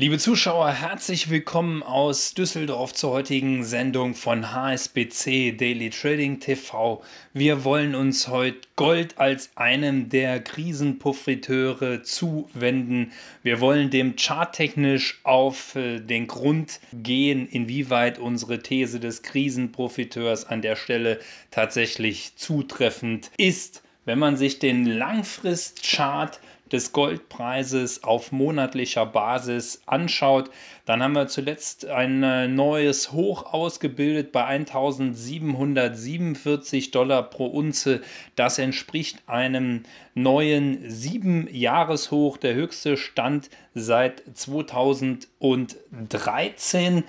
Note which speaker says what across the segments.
Speaker 1: Liebe Zuschauer, herzlich willkommen aus Düsseldorf zur heutigen Sendung von HSBC Daily Trading TV. Wir wollen uns heute Gold als einem der Krisenprofiteure zuwenden. Wir wollen dem charttechnisch auf äh, den Grund gehen, inwieweit unsere These des Krisenprofiteurs an der Stelle tatsächlich zutreffend ist. Wenn man sich den Langfristchart des Goldpreises auf monatlicher Basis anschaut, dann haben wir zuletzt ein äh, neues Hoch ausgebildet bei 1747 Dollar pro Unze. Das entspricht einem neuen 7-Jahres-Hoch, der höchste Stand seit 2013.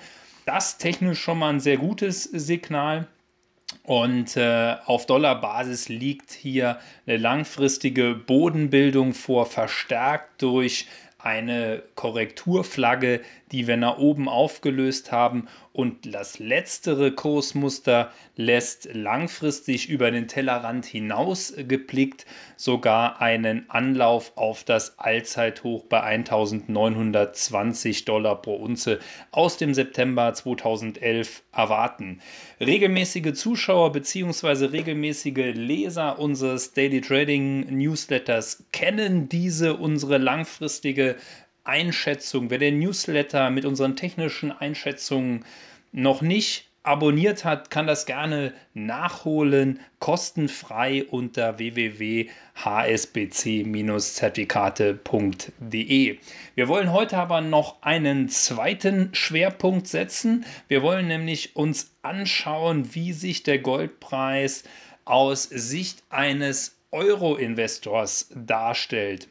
Speaker 1: Das technisch schon mal ein sehr gutes Signal. Und äh, auf Dollarbasis liegt hier eine langfristige Bodenbildung vor, verstärkt durch eine Korrekturflagge, die wir nach oben aufgelöst haben. Und das letztere Kursmuster lässt langfristig über den Tellerrand hinaus geblickt sogar einen Anlauf auf das Allzeithoch bei 1920 Dollar pro Unze aus dem September 2011 erwarten. Regelmäßige Zuschauer bzw. regelmäßige Leser unseres Daily Trading Newsletters kennen diese unsere langfristige Einschätzung, wer den Newsletter mit unseren technischen Einschätzungen noch nicht abonniert hat, kann das gerne nachholen, kostenfrei unter www.hsbc-zertifikate.de. Wir wollen heute aber noch einen zweiten Schwerpunkt setzen. Wir wollen nämlich uns anschauen, wie sich der Goldpreis aus Sicht eines Euro-Investors darstellt.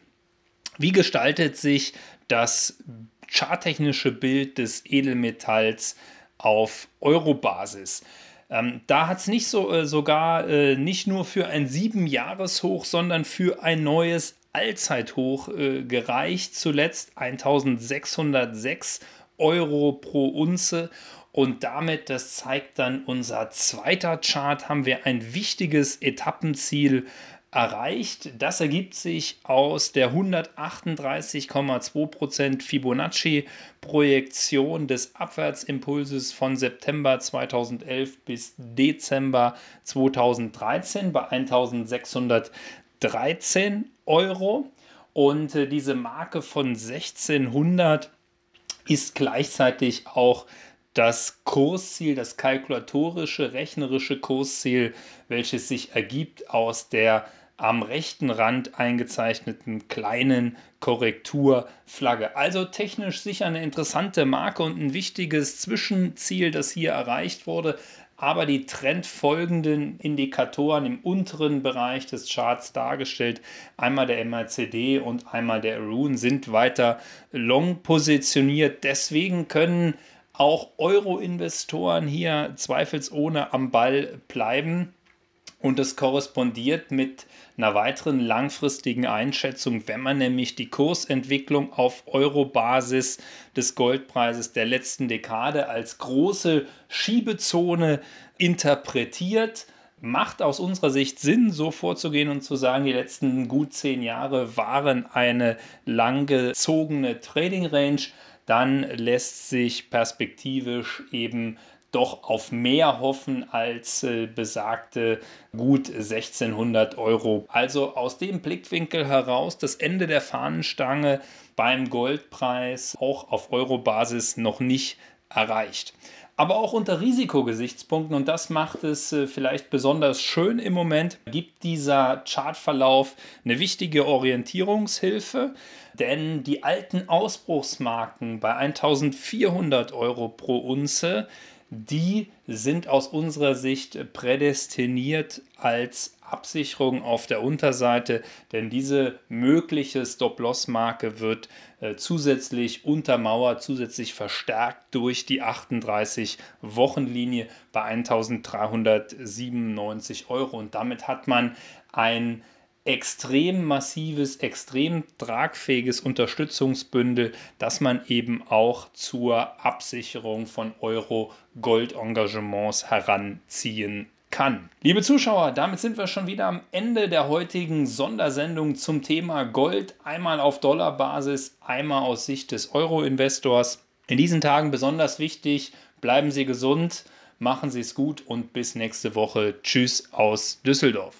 Speaker 1: Wie gestaltet sich das charttechnische Bild des Edelmetalls auf Eurobasis. Ähm, da hat es nicht so, äh, sogar äh, nicht nur für ein Siebenjahreshoch, sondern für ein neues Allzeithoch äh, gereicht. Zuletzt 1606 Euro pro Unze. Und damit, das zeigt dann unser zweiter Chart, haben wir ein wichtiges Etappenziel erreicht. Das ergibt sich aus der 138,2% Fibonacci-Projektion des Abwärtsimpulses von September 2011 bis Dezember 2013 bei 1613 Euro. Und äh, diese Marke von 1600 ist gleichzeitig auch das Kursziel, das kalkulatorische, rechnerische Kursziel, welches sich ergibt aus der am rechten Rand eingezeichneten kleinen Korrekturflagge. Also technisch sicher eine interessante Marke und ein wichtiges Zwischenziel, das hier erreicht wurde. Aber die trendfolgenden Indikatoren im unteren Bereich des Charts dargestellt, einmal der MACD und einmal der Rune, sind weiter long positioniert. Deswegen können auch Euro-Investoren hier zweifelsohne am Ball bleiben. Und das korrespondiert mit einer weiteren langfristigen Einschätzung, wenn man nämlich die Kursentwicklung auf Euro-Basis des Goldpreises der letzten Dekade als große Schiebezone interpretiert. Macht aus unserer Sicht Sinn, so vorzugehen und zu sagen, die letzten gut zehn Jahre waren eine langgezogene Trading Range dann lässt sich perspektivisch eben doch auf mehr hoffen als äh, besagte gut 1600 Euro. Also aus dem Blickwinkel heraus das Ende der Fahnenstange beim Goldpreis auch auf Euro-Basis noch nicht erreicht. Aber auch unter Risikogesichtspunkten, und das macht es äh, vielleicht besonders schön im Moment, gibt dieser Chartverlauf eine wichtige Orientierungshilfe, denn die alten Ausbruchsmarken bei 1400 Euro pro Unze die sind aus unserer Sicht prädestiniert als Absicherung auf der Unterseite, denn diese mögliche Stop-Loss-Marke wird äh, zusätzlich untermauert, zusätzlich verstärkt durch die 38-Wochen-Linie bei 1397 Euro und damit hat man ein extrem massives, extrem tragfähiges Unterstützungsbündel, das man eben auch zur Absicherung von Euro-Gold-Engagements heranziehen kann. Liebe Zuschauer, damit sind wir schon wieder am Ende der heutigen Sondersendung zum Thema Gold, einmal auf Dollarbasis, einmal aus Sicht des Euro-Investors. In diesen Tagen besonders wichtig, bleiben Sie gesund, machen Sie es gut und bis nächste Woche. Tschüss aus Düsseldorf.